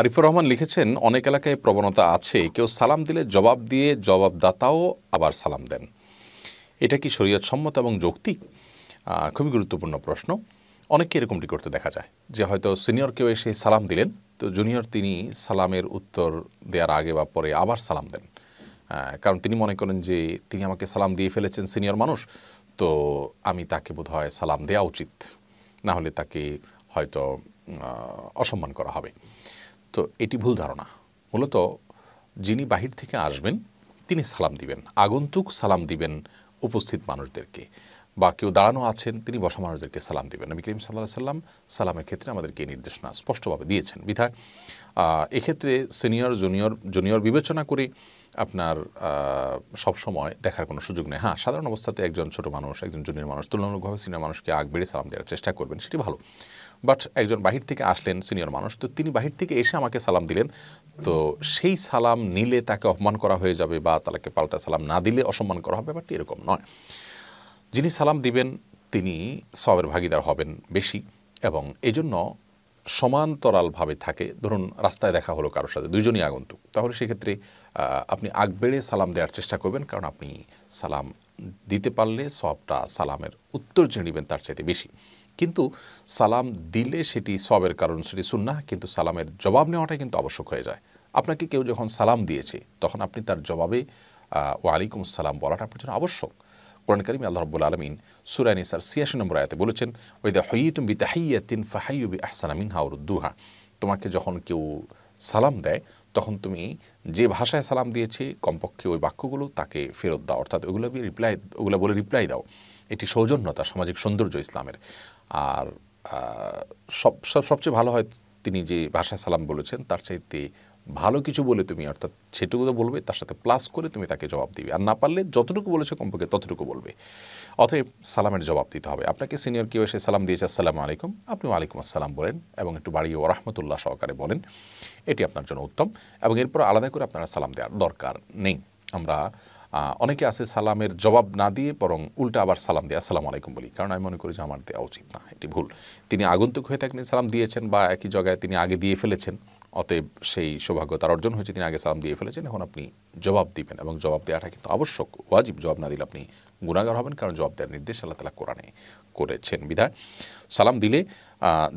আরিফুর রহমান লিখেছেন অনেক এলাকায় প্রবণতা আছে কেউ সালাম দিলে জবাব দিয়ে জবাবদাতাও আবার সালাম দেন এটা কি সম্মত এবং যৌক্তিক খুবই গুরুত্বপূর্ণ প্রশ্ন অনেককে এরকমটি করতে দেখা যায় যে হয়তো সিনিয়র কেউ এসে সালাম দিলেন তো জুনিয়র তিনি সালামের উত্তর দেওয়ার আগে বা পরে আবার সালাম দেন কারণ তিনি মনে করেন যে তিনি আমাকে সালাম দিয়ে ফেলেছেন সিনিয়র মানুষ তো আমি তাকে বোধহয় সালাম দেওয়া উচিত না হলে তাকে হয়তো অসম্মান করা হবে তো এটি ভুল ধারণা মূলত যিনি বাহির থেকে আসবেন তিনি সালাম দিবেন আগন্তুক সালাম দিবেন উপস্থিত মানুষদেরকে বা কেউ দাঁড়ানো আছেন তিনি বসা মানুষদেরকে সালাম দিবেন আমি করিম সাল্লাহ সাল্লাম সালামের ক্ষেত্রে আমাদেরকে এই নির্দেশনা স্পষ্টভাবে দিয়েছেন বিধায় এক্ষেত্রে সিনিয়র জুনিয়র জুনিয়র বিবেচনা করে আপনার সব সময় দেখার কোনো সুযোগ নেই হ্যাঁ সাধারণ অবস্থাতে একজন ছোট মানুষ একজন জুনিয়র মানুষ তুলনামূলকভাবে সিনিয়র মানুষকে আগ বেড়ে সালাম দেওয়ার চেষ্টা করবেন সেটি ভালো বাট একজন বাহির থেকে আসলেন সিনিয়র মানুষ তো তিনি বাহির থেকে এসে আমাকে সালাম দিলেন তো সেই সালাম নিলে তাকে অপমান করা হয়ে যাবে বা তাকে পাল্টা সালাম না দিলে অসম্মান করা হবে ব্যাপারটি এরকম নয় যিনি সালাম দিবেন তিনি সবের ভাগিদার হবেন বেশি এবং এজন্য সমান্তরালভাবে থাকে ধরুন রাস্তায় দেখা হলো কারোর সাথে দুজনই আগন্তুক তাহলে সেক্ষেত্রে আপনি আগ বেড়ে সালাম দেওয়ার চেষ্টা করবেন কারণ আপনি সালাম দিতে পারলে সবটা সালামের উত্তর যে নেবেন তার চাইতে বেশি কিন্তু সালাম দিলে সেটি সবের কারণ সেটি সুন্না কিন্তু সালামের জবাব নেওয়াটাই কিন্তু আবশ্যক হয়ে যায় আপনাকে কেউ যখন সালাম দিয়েছে তখন আপনি তার জবাবে ওয়ালাইকুম সালাম বলাটা আপনার জন্য আবশ্যক কোরআন করিম আল্লাহ রব্বুল আলমিন সুরানি সার সিয়াশি নম্বর আয়তে বলেছেন ওই ওইদা হইতুম বি তাহিয়াতিন ফাহাইবি আহসানামিন হাউরুদ্দুহা তোমাকে যখন কেউ সালাম দেয় তখন তুমি যে ভাষায় সালাম দিয়েছে কমপক্ষে ওই বাক্যগুলো তাকে ফেরত দাও অর্থাৎ ওগুলো রিপ্লাই ওগুলো বলে রিপ্লাই দাও এটি সৌজন্যতা সামাজিক সৌন্দর্য ইসলামের আর সব সবচেয়ে ভালো হয় তিনি যে ভাষায় সালাম বলেছেন তার চাইতে ভালো কিছু বলে তুমি অর্থাৎ সেটুকু তো বলবে তার সাথে প্লাস করে তুমি তাকে জবাব দিবে আর না পারলে যতটুকু বলেছে কমপক্ষে ততটুকু বলবে অতএব সালামের জবাব দিতে হবে আপনাকে সিনিয়র কেউ এসে সালাম দিয়েছে আসসালামু আলাইকুম আপনি ওয়ালাইকুম আসসালাম বলেন এবং একটু বাড়িয়ে রহমতুল্লাহ সহকারে বলেন এটি আপনার জন্য উত্তম এবং এরপর আলাদা করে আপনারা সালাম দেওয়ার দরকার নেই আমরা অনেকে আছে সালামের জবাব না দিয়ে বরং উল্টা আবার সালাম দিয়ে আসসালামু আলাইকুম বলি কারণ আমি মনে করি যে আমার দেওয়া উচিত না এটি ভুল তিনি আগন্তুক হয়ে থাকেন সালাম দিয়েছেন বা একই জায়গায় তিনি আগে দিয়ে ফেলেছেন অতএব সেই সৌভাগ্য তার অর্জন হয়েছে তিনি আগে সালাম দিয়ে ফেলেছেন এখন আপনি জবাব দিবেন এবং জবাব দেওয়াটা কিন্তু আবশ্যক ওয়াজিব জবাব না দিলে আপনি গুণাগার হবেন কারণ জবাব দেওয়ার নির্দেশ আল্লাহ তালা কোরআনে করেছেন বিধায় সালাম দিলে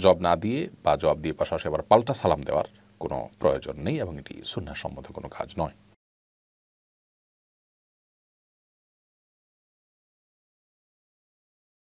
জবাব না দিয়ে বা জবাব দিয়ে পাশাপাশি আবার পাল্টা সালাম দেওয়ার কোনো প্রয়োজন নেই এবং এটি সন্ন্যাসম্মত কোনো কাজ নয়